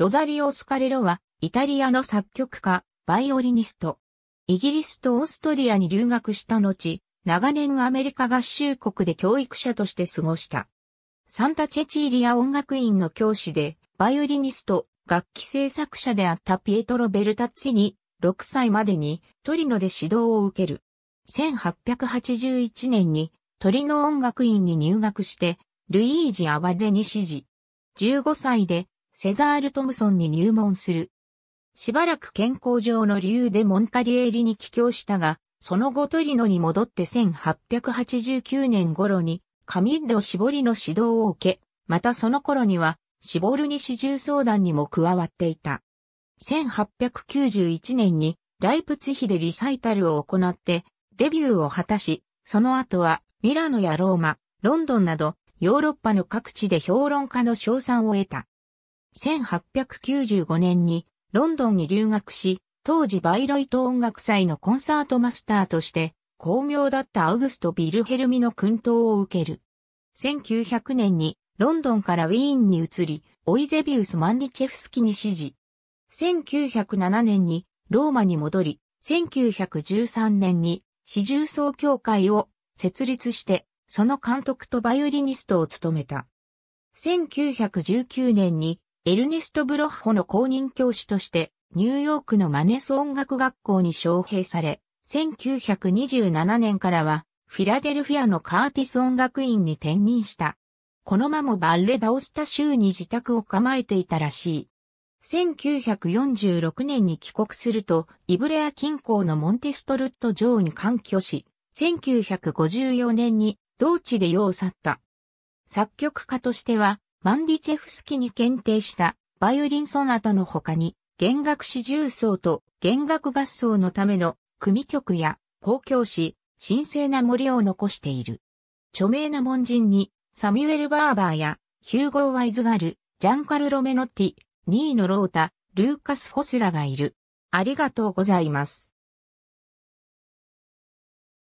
ロザリオ・スカレロは、イタリアの作曲家、バイオリニスト。イギリスとオーストリアに留学した後、長年アメリカ合衆国で教育者として過ごした。サンタチェチーリア音楽院の教師で、バイオリニスト、楽器制作者であったピエトロ・ベルタッチに、6歳までにトリノで指導を受ける。1881年にトリノ音楽院に入学して、ルイージ・アバレに指示。15歳でセザール・トムソンに入門する。しばらく健康上の理由でモンタリエ入リに帰郷したが、その後トリノに戻って1889年頃にカミッロ・シボリの指導を受け、またその頃にはシボルに始終相談にも加わっていた。1891年にライプツヒでリサイタルを行ってデビューを果たし、その後はミラノやローマ、ロンドンなどヨーロッパの各地で評論家の賞賛を得た。1895年にロンドンに留学し、当時バイロイト音楽祭のコンサートマスターとして、巧妙だったアウグスト・ビルヘルミの訓導を受ける。1900年にロンドンからウィーンに移り、オイゼビウス・マンリチェフスキに指示。1907年にローマに戻り、1913年に四重奏協会を設立して、その監督とバイオリニストを務めた。1919年にエルネスト・ブロッホの公認教師として、ニューヨークのマネス音楽学校に招聘され、1927年からは、フィラデルフィアのカーティス音楽院に転任した。この間もバッレ・ダオスタ州に自宅を構えていたらしい。1946年に帰国すると、イブレア近郊のモンテストルット城に換居し、1954年に同地で世を去った。作曲家としては、マンディチェフスキに検定したバイオリンソナタの他に、弦楽四重奏と弦楽合奏のための組曲や公共詩、神聖な森を残している。著名な門人に、サミュエル・バーバーや、ヒューゴー・ワイズガル、ジャンカルロ・メノッティ、ニーノ・ロータ、ルーカス・フォスラがいる。ありがとうございます。